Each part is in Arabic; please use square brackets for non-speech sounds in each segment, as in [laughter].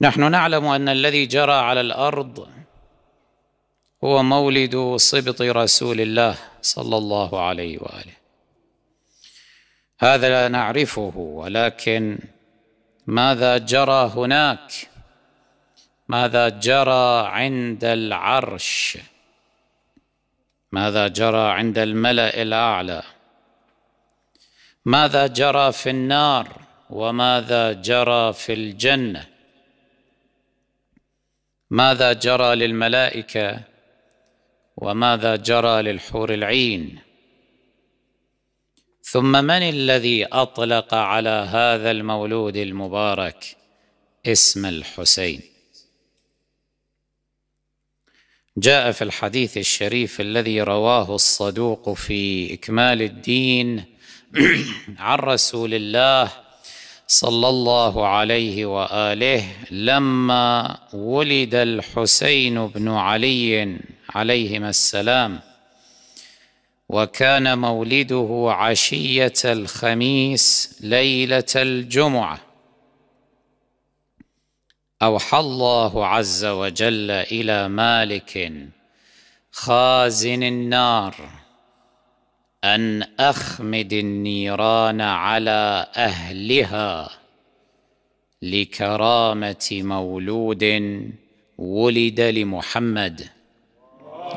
نحن نعلم ان الذي جرى على الارض هو مولد سبط رسول الله صلى الله عليه واله هذا لا نعرفه ولكن ماذا جرى هناك ماذا جرى عند العرش ماذا جرى عند الملا الاعلى ماذا جرى في النار وماذا جرى في الجنه ماذا جرى للملائكه وماذا جرى للحور العين ثم من الذي اطلق على هذا المولود المبارك اسم الحسين جاء في الحديث الشريف الذي رواه الصدوق في اكمال الدين [clears throat] عن رسول الله صلى الله عليه واله لما ولد الحسين بن علي عليهما السلام وكان مولده عشيه الخميس ليله الجمعه اوحى الله عز وجل الى مالك خازن النار ان اخمد النيران على اهلها لكرامه مولود ولد لمحمد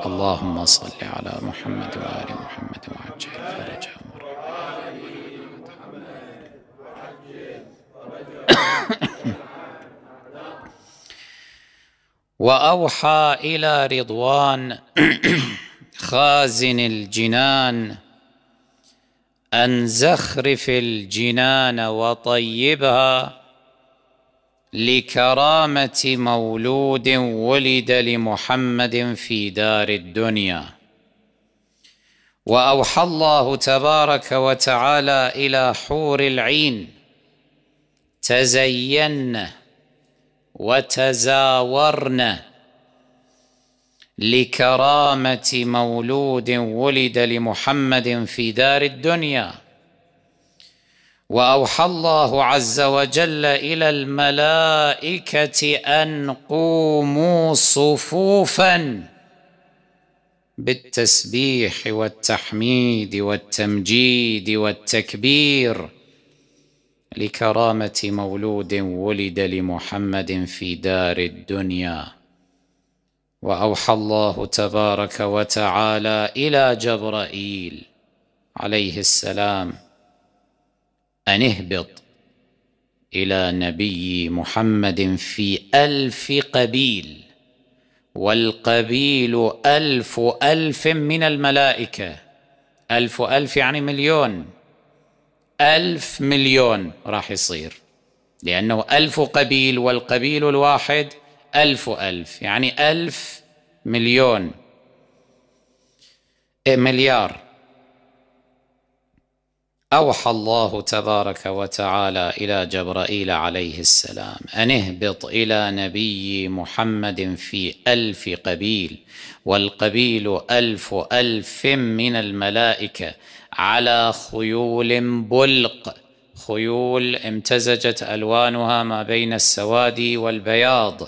اللهم صل على محمد وال محمد وعجل فرجه [coughs] واوحى الى رضوان [coughs] خازن الجنان أن زخرف الجنان وطيبها لكرامة مولود ولد لمحمد في دار الدنيا وأوحى الله تبارك وتعالى إلى حور العين تزينه وتزاورنه لكرامه مولود ولد لمحمد في دار الدنيا واوحى الله عز وجل الى الملائكه ان قوموا صفوفا بالتسبيح والتحميد والتمجيد والتكبير لكرامه مولود ولد لمحمد في دار الدنيا واوحى الله تبارك وتعالى الى جبرائيل عليه السلام ان اهبط الى نبي محمد في الف قبيل والقبيل الف الف من الملائكه الف الف يعني مليون ألف مليون راح يصير لأنه ألف قبيل والقبيل الواحد ألف وألف يعني ألف مليون إيه، مليار أوحى الله تبارك وتعالى إلى جبرائيل عليه السلام أن اهبط إلى نبي محمد في ألف قبيل والقبيل ألف ألف من الملائكة على خيول بلق خيول امتزجت ألوانها ما بين السواد والبياض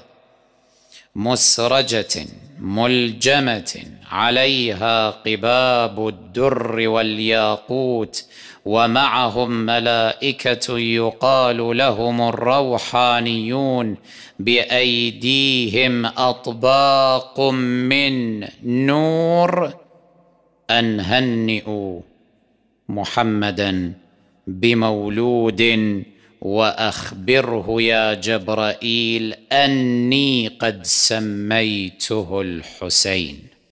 مسرجه ملجمه عليها قباب الدر والياقوت ومعهم ملائكه يقال لهم الروحانيون بايديهم اطباق من نور ان هنئوا محمدا بمولود واخبره يا جبرائيل اني قد سميته الحسين